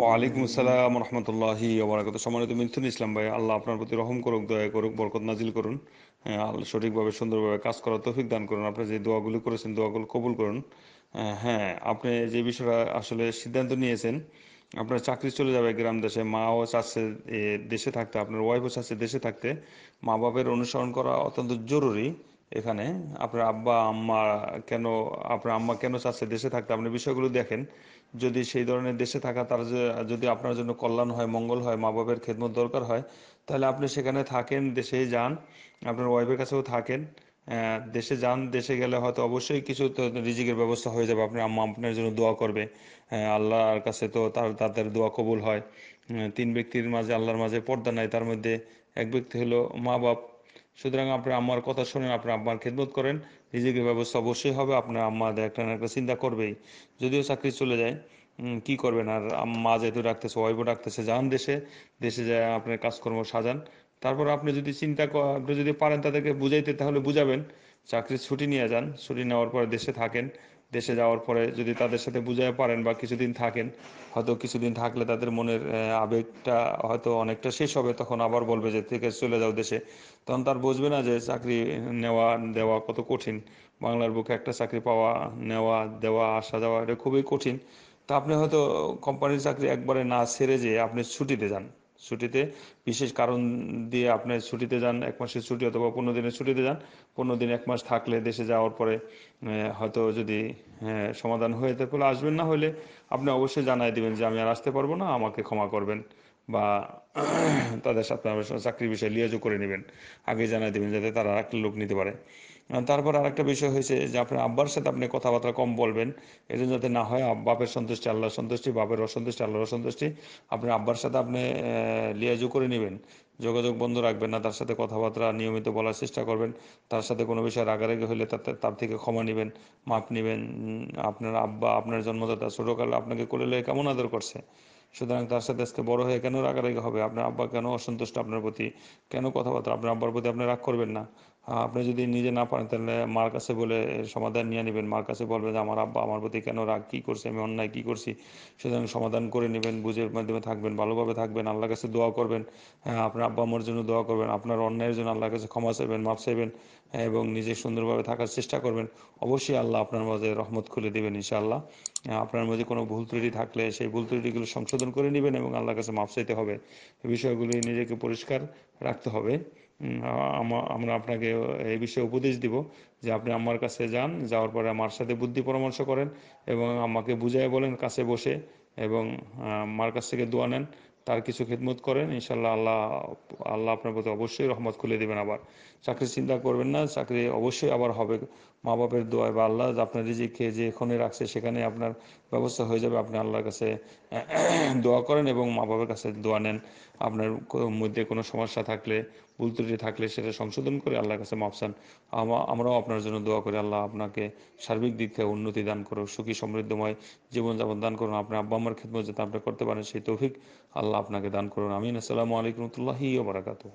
ওয়ালাইকুম আসসালাম রহমতুল্লাহি ওবরাকাত সম্মানিত মিথুন ইসলাম ভাই আল্লাহ আপনার প্রতি রহম করুক দয়া করুক বরকত নাজিল করুন হ্যাঁ, আল্লাহ সঠিকভাবে সুন্দরভাবে কাজ করার তৌফিক দান করুন আপনি যে দোয়াগুলো করেছেন দোয়াগুলো কবুল করুন হ্যাঁ আপনি যে বিষয়টা আসলে সিদ্ধান্ত নিয়েছেন আপনার চাকরি চলে যাবে গ্রাম দেশে মা মাও চাচ্ছে দেশে থাকতে আপনার ওয়াইফও চাচ্ছে দেশে থাকতে মা বাপের অনুসরণ করা অত্যন্ত জরুরি এখানে আপনার আব্বা আম্মা কেন আপনার আম্মা কেন চাচ্ছে দেশে থাকতে আপনি বিষয়গুলো দেখেন যদি সেই ধরনের দেশে থাকা তার যদি আপনার জন্য কল্যাণ হয় মঙ্গল হয় মা বাবার খেদমত দরকার হয় তাহলে আপনি সেখানে থাকেন দেশে যান আপনার ওয়াইফের কাছেও থাকেন দেশে যান দেশে গেলে হয়তো অবশ্যই কিছু তো রিজিকের ব্যবস্থা হয়ে যাবে আপনার আম্মা আপনার জন্য দোয়া করবে আল্লাহর কাছে তো তার তাদের দোয়া কবুল হয় তিন ব্যক্তির মাঝে আল্লাহর মাঝে পর্দা নাই তার মধ্যে এক ব্যক্তি হলো মা বাপ সুতরাং আপনার আম্মার কথা শুনেন আপনার আম্মার খেদমত করেন নিজেকে ব্যবস্থা অবশ্যই হবে আপনার আম্মা একটা না একটা চিন্তা করবেই যদিও চাকরি চলে যায় কি করবেন আর মা যেহেতু ডাকতেছে ওয়াইফও ডাকতেছে যান দেশে দেশে যায় আপনার কাজকর্ম সাজান তারপর আপনি যদি চিন্তা আপনি যদি পারেন তাদেরকে বুঝাইতে তাহলে বুঝাবেন চাকরির ছুটি নিয়ে যান ছুটি নেওয়ার পর দেশে থাকেন দেশে যাওয়ার পরে যদি তাদের সাথে বুঝায় পারেন বা কিছুদিন থাকেন হয়তো কিছুদিন থাকলে তাদের মনের আবেগটা হয়তো অনেকটা শেষ হবে তখন আবার বলবে যে থেকে চলে যাও দেশে তখন তার বুঝবে না যে চাকরি নেওয়া দেওয়া কত কঠিন বাংলার বুকে একটা চাকরি পাওয়া নেওয়া দেওয়া আসা যাওয়া এটা খুবই কঠিন তা আপনি হয়তো কোম্পানির চাকরি একবারে না ছেড়ে যেয়ে আপনি ছুটিতে যান ছুটিতে বিশেষ কারণ দিয়ে আপনি ছুটিতে যান এক মাসের ছুটি অথবা পনেরো দিনের ছুটিতে যান পনেরো দিন এক মাস থাকলে দেশে যাওয়ার পরে হয়তো যদি সমাধান হয়ে তাহলে আসবেন না হলে আপনি অবশ্যই জানাই দেবেন যে আমি আর আসতে পারবো না আমাকে ক্ষমা করবেন বা তাদের সাথে চাকরির বিষয়ে লিয়াজও করে নেবেন আগে জানাই দেবেন যাতে তারা লোক নিতে পারে তারপর আর একটা বিষয় হয়েছে যে আপনার আব্বার সাথে আপনি কথাবার্তা কম বলবেন এটা যাতে না হয় বাপের সন্তুষ্টি আল্লাহর সন্তুষ্টি বাপের অসন্তুষ্টি আল্লাহর অসন্তুষ্টি আপনার আব্বার সাথে আপনি লিয়াজু করে নেবেন যোগাযোগ বন্ধ রাখবেন না তার সাথে কথাবার্তা নিয়মিত বলার চেষ্টা করবেন তার সাথে কোনো বিষয়ে রাগারাগি হলে তার থেকে ক্ষমা নেবেন মাপ নেবেন আপনার আব্বা আপনার জন্মদাতা ছোটোকালে আপনাকে কোলে লয়ে কেমন আদর করছে সুতরাং তার সাথে আজকে বড় হয়ে কেন রাগারাগি হবে আপনার আব্বা কেন অসন্তুষ্ট আপনার প্রতি কেন কথাবার্তা আপনার আব্বার প্রতি আপনি রাগ করবেন না আপনি যদি নিজে না পারেন তাহলে মার কাছে বলে সমাধান নিয়ে নেবেন মার কাছে বলবেন যে আমার আব্বা আমার প্রতি কেন রাগ কী করছে আমি অন্যায় কী করছি সুতরাং সমাধান করে নেবেন বুঝের মাধ্যমে থাকবেন ভালোভাবে থাকবেন আল্লাহর কাছে দোয়া করবেন হ্যাঁ আপনার আব্বা আমার জন্য দোয়া করবেন আপনার অন্যায়ের জন্য আল্লাহর কাছে ক্ষমা চাইবেন মাপ চাইবেন হ্যাঁ, এবং নিজে সুন্দরভাবে থাকার চেষ্টা করবেন অবশ্যই আল্লাহ আপনার মাঝে রহমত খুলে দেবেন ইনশাআল্লাহ হ্যাঁ, আপনার মাঝে কোনো ভুল ত্রুটি থাকলে সেই ভুল ত্রুটিগুলো সংশোধন করে নেবেন এবং আল্লাহর কাছে মাপ চাইতে হবে বিষয়গুলি নিজেকে পরিষ্কার রাখতে হবে আমরা আপনাকে এই বিষয়ে উপদেশ দিব যে আপনি আমার কাছে যান যাওয়ার পরে আমার সাথে বুদ্ধি পরামর্শ করেন এবং আমাকে বুঝাই বলেন কাছে বসে এবং আমার কাছ থেকে দোয়া নেন তার কিছু খেদমত করেন ইনশাল্লাহ আল্লাহ আল্লাহ আপনার প্রতি অবশ্যই রহমত খুলে দেবেন আবার চাকরি চিন্তা করবেন না চাকরি অবশ্যই আবার হবে মা বাপের দোয়া বা আল্লাহ আপনার রিজিক খেয়ে যে এখানে রাখছে সেখানে আপনার ব্যবস্থা হয়ে যাবে আপনি আল্লাহর কাছে দোয়া করেন এবং মা বাবার কাছে দোয়া নেন আপনার মধ্যে কোনো সমস্যা থাকলে ভুল ত্রুটি থাকলে সেটা সংশোধন করে আল্লাহর কাছে মাপসান আমরাও আপনার জন্য দোয়া করি আল্লাহ আপনাকে সার্বিক দিক থেকে উন্নতি দান করো সুখী সমৃদ্ধময় জীবনযাপন দান করুন আপনার আব্বা আমার খেদমত যাতে আপনি করতে পারেন সেই তৌফিক আল্লাহ আপনাকে দান করুন আমিন আসসালামু আলাইকুম রহমতুল্লাহি বারাকাতু